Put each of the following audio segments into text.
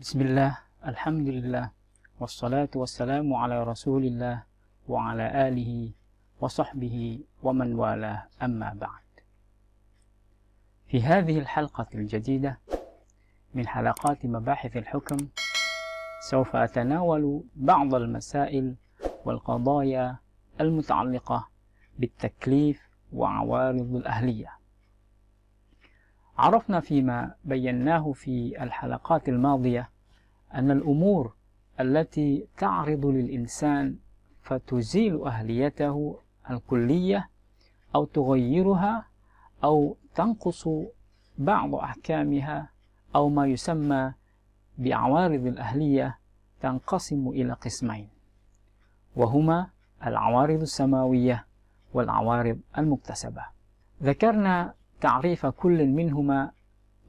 بسم الله الحمد لله والصلاة والسلام على رسول الله وعلى آله وصحبه ومن والاه أما بعد في هذه الحلقة الجديدة من حلقات مباحث الحكم سوف أتناول بعض المسائل والقضايا المتعلقة بالتكليف وعوارض الأهلية عرفنا فيما بيناه في الحلقات الماضية أن الأمور التي تعرض للإنسان فتزيل أهليته الكلية أو تغيرها أو تنقص بعض أحكامها أو ما يسمى بعوارض الأهلية تنقسم إلى قسمين وهما العوارض السماوية والعوارض المكتسبة ذكرنا تعريف كل منهما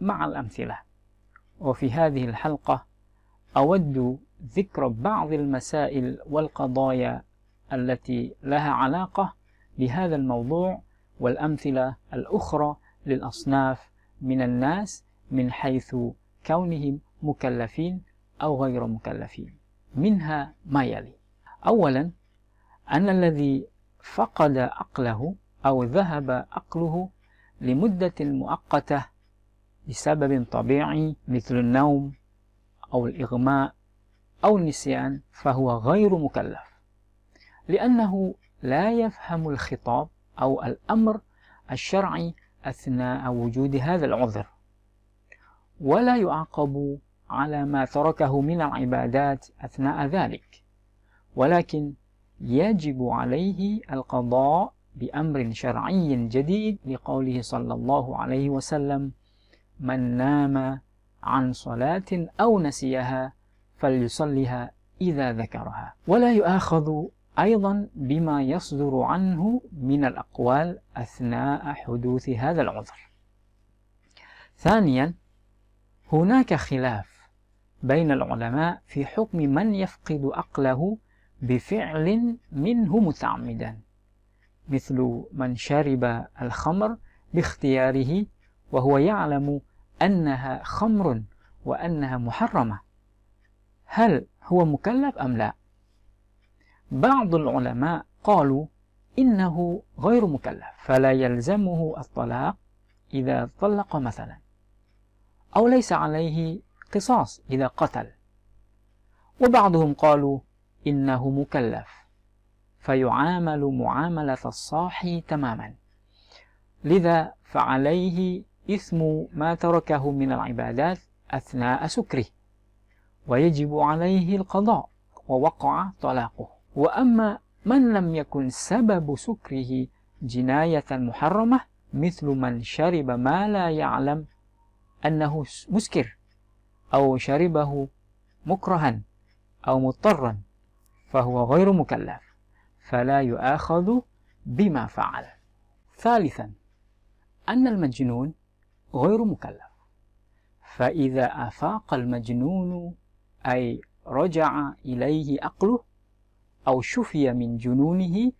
مع الأمثلة وفي هذه الحلقة أود ذكر بعض المسائل والقضايا التي لها علاقة بهذا الموضوع والأمثلة الأخرى للأصناف من الناس من حيث كونهم مكلفين أو غير مكلفين منها ما يلي أولا أن الذي فقد عقله أو ذهب عقله لمدة مؤقتة بسبب طبيعي مثل النوم أو الإغماء أو النسيان فهو غير مكلف لأنه لا يفهم الخطاب أو الأمر الشرعي أثناء وجود هذا العذر ولا يعاقب على ما تركه من العبادات أثناء ذلك ولكن يجب عليه القضاء بأمر شرعي جديد لقوله صلى الله عليه وسلم من نام عن صلاة أو نسيها فليصلها إذا ذكرها ولا يؤاخذ أيضا بما يصدر عنه من الأقوال أثناء حدوث هذا العذر ثانيا هناك خلاف بين العلماء في حكم من يفقد عقله بفعل منه متعمدا مثل من شرب الخمر باختياره وهو يعلم أنها خمر وأنها محرمة هل هو مكلف أم لا؟ بعض العلماء قالوا إنه غير مكلف فلا يلزمه الطلاق إذا طلق مثلا أو ليس عليه قصاص إذا قتل وبعضهم قالوا إنه مكلف فيعامل معاملة الصاحي تماما لذا فعليه إثم ما تركه من العبادات أثناء سكره ويجب عليه القضاء ووقع طلاقه وأما من لم يكن سبب سكره جناية محرمة مثل من شرب ما لا يعلم أنه مسكر أو شربه مكرها أو مضطرا فهو غير مكلف فلا يؤاخذ بما فعل ثالثا أن المجنون غير مكلف فإذا أفاق المجنون أي رجع إليه أقله أو شفي من جنونه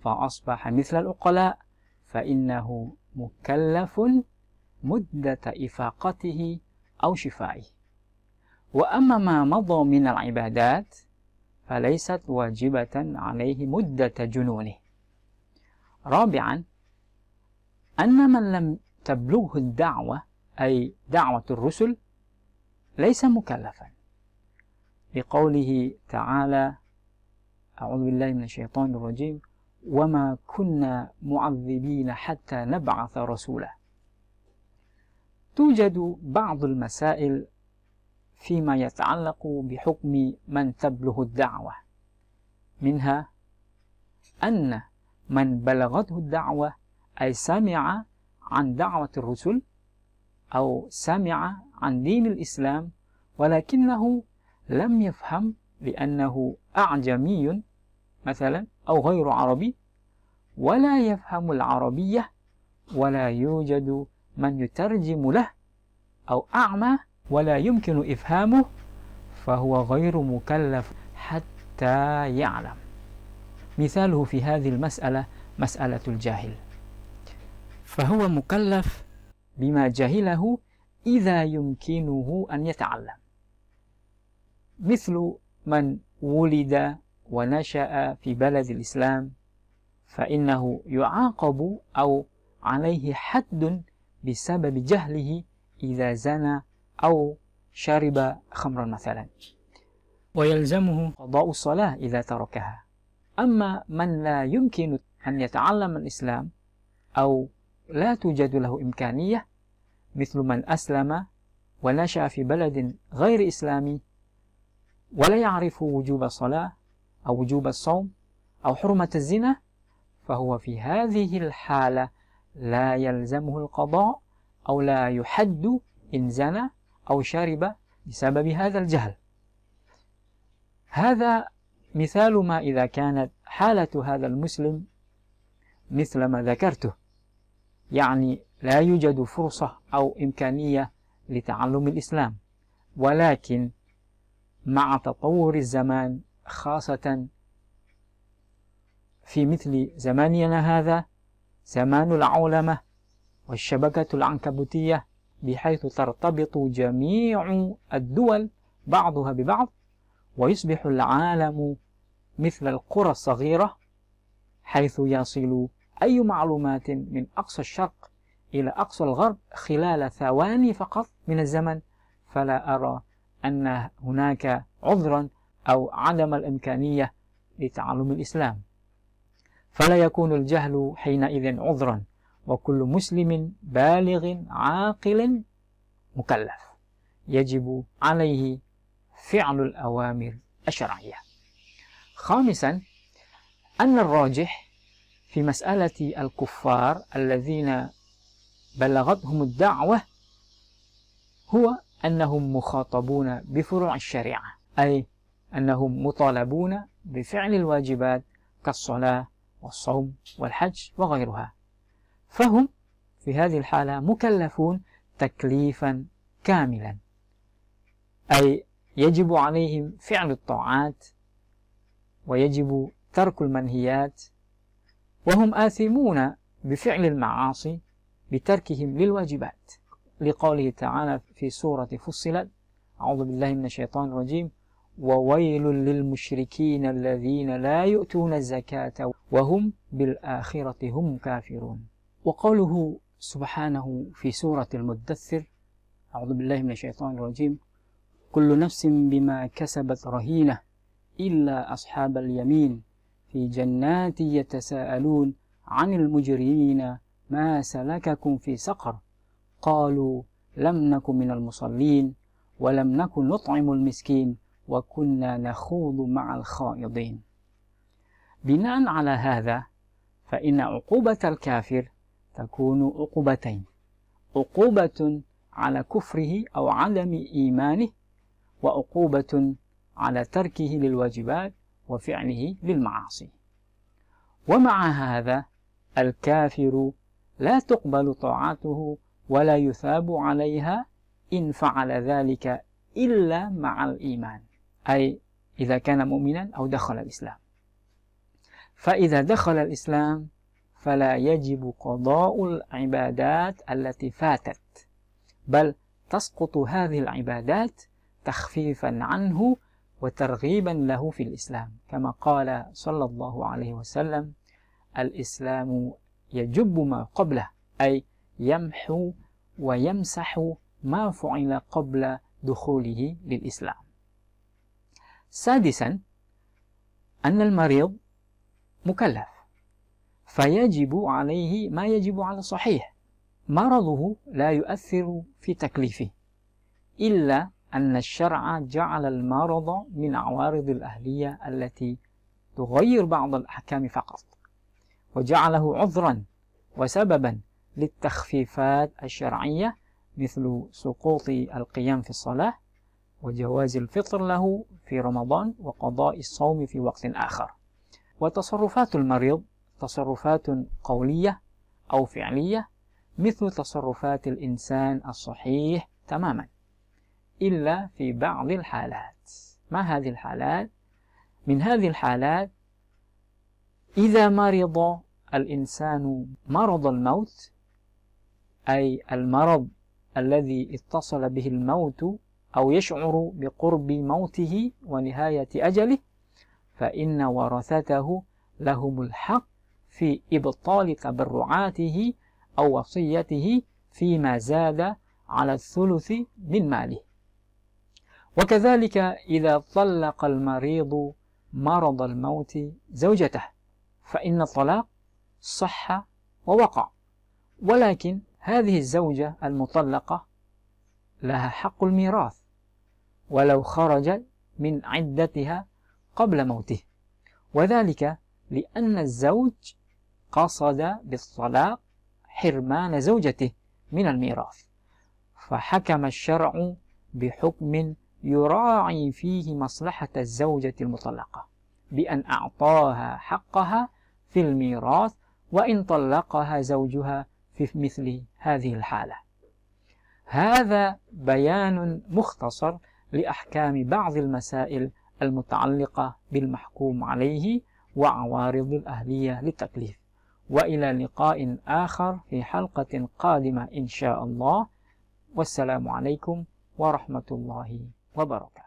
فأصبح مثل العقلاء فإنه مكلف مدة إفاقته أو شفائه وأما ما مضى من العبادات فليست واجبة عليه مدة جنونه رابعا أن من لم تبلغه الدعوة أي دعوة الرسل ليس مكلفا لقوله تعالى أعوذ بالله من الشيطان الرجيم وما كنا معذبين حتى نبعث رسولا توجد بعض المسائل فيما يتعلق بحكم من تبلغ الدعوة منها أن من بلغته الدعوة أي سمع عن دعوة الرسل أو سمع عن دين الإسلام ولكنه لم يفهم لأنه أعجمي مثلا أو غير عربي ولا يفهم العربية ولا يوجد من يترجم له أو أعمى ولا يمكن إفهامه فهو غير مكلف حتى يعلم مثاله في هذه المسألة مسألة الجاهل فهو مكلف بما جهله إذا يمكنه أن يتعلم مثل من ولد ونشأ في بلد الإسلام فإنه يعاقب أو عليه حد بسبب جهله إذا زنى أو شرب خمرا مثلا ويلزمه قضاء الصلاة إذا تركها أما من لا يمكن أن يتعلم الإسلام أو لا توجد له إمكانية مثل من أسلم ونشأ في بلد غير إسلامي ولا يعرف وجوب الصلاة أو وجوب الصوم أو حرمة الزنا فهو في هذه الحالة لا يلزمه القضاء أو لا يحد إن زنى أو شرب بسبب هذا الجهل هذا مثال ما إذا كانت حالة هذا المسلم مثل ما ذكرته يعني لا يوجد فرصة أو إمكانية لتعلم الإسلام ولكن مع تطور الزمان خاصة في مثل زماننا هذا زمان العولمة والشبكة العنكبوتية بحيث ترتبط جميع الدول بعضها ببعض ويصبح العالم مثل القرى الصغيرة حيث يصل أي معلومات من أقصى الشرق إلى أقصى الغرب خلال ثواني فقط من الزمن فلا أرى أن هناك عذرا أو عدم الإمكانية لتعلم الإسلام فلا يكون الجهل حينئذ عذرا وكل مسلم بالغ عاقل مكلف يجب عليه فعل الأوامر الشرعية خامسا أن الراجح في مسألة الكفار الذين بلغتهم الدعوة هو أنهم مخاطبون بفروع الشريعة أي أنهم مطالبون بفعل الواجبات كالصلاة والصوم والحج وغيرها فهم في هذه الحالة مكلفون تكليفا كاملا أي يجب عليهم فعل الطاعات ويجب ترك المنهيات وهم آثمون بفعل المعاصي بتركهم للواجبات لقوله تعالى في سورة فصلت أعوذ بالله من الشيطان الرجيم وويل للمشركين الذين لا يؤتون الزكاة وهم بالآخرة هم كافرون وقوله سبحانه في سورة المدثر أعوذ بالله من الشيطان الرجيم كل نفس بما كسبت رهينة إلا أصحاب اليمين في جنات يتساءلون عن المجرمين ما سلككم في سقر قالوا لم نك من المصلين ولم نكن نطعم المسكين وكنا نخوض مع الخائضين بناء على هذا فإن عقوبة الكافر تكون عقوبتين عقوبة على كفره أو عدم إيمانه وعقوبة على تركه للواجبات وفعله للمعاصي ومع هذا الكافر لا تقبل طاعته ولا يثاب عليها إن فعل ذلك إلا مع الإيمان أي إذا كان مؤمنا أو دخل الإسلام فإذا دخل الإسلام فلا يجب قضاء العبادات التي فاتت بل تسقط هذه العبادات تخفيفا عنه وترغيبا له في الإسلام كما قال صلى الله عليه وسلم الإسلام يجب ما قبله أي يمحو ويمسح ما فعل قبل دخوله للإسلام سادسا أن المريض مكلف فيجب عليه ما يجب على الصحيح مرضه لا يؤثر في تكليفه إلا أن الشرع جعل المرض من عوارض الأهلية التي تغير بعض الأحكام فقط وجعله عذرا وسببا للتخفيفات الشرعية مثل سقوط القيام في الصلاة وجواز الفطر له في رمضان وقضاء الصوم في وقت آخر وتصرفات المريض تصرفات قولية أو فعلية مثل تصرفات الإنسان الصحيح تماما إلا في بعض الحالات ما هذه الحالات؟ من هذه الحالات إذا مرض الإنسان مرض الموت أي المرض الذي اتصل به الموت أو يشعر بقرب موته ونهاية أجله فإن ورثته لهم الحق في إبطال تبرعاته أو وصيته فيما زاد على الثلث من ماله وكذلك إذا طلق المريض مرض الموت زوجته فإن الطلاق صح ووقع ولكن هذه الزوجة المطلقة لها حق الميراث ولو خرجت من عدتها قبل موته وذلك لأن الزوج قصد بالطلاق حرمان زوجته من الميراث فحكم الشرع بحكم يراعي فيه مصلحة الزوجة المطلقة بأن أعطاها حقها في الميراث وإن طلقها زوجها في مثل هذه الحالة هذا بيان مختصر لأحكام بعض المسائل المتعلقة بالمحكوم عليه وعوارض الأهلية للتكليف والى لقاء اخر في حلقه قادمه ان شاء الله والسلام عليكم ورحمه الله وبركاته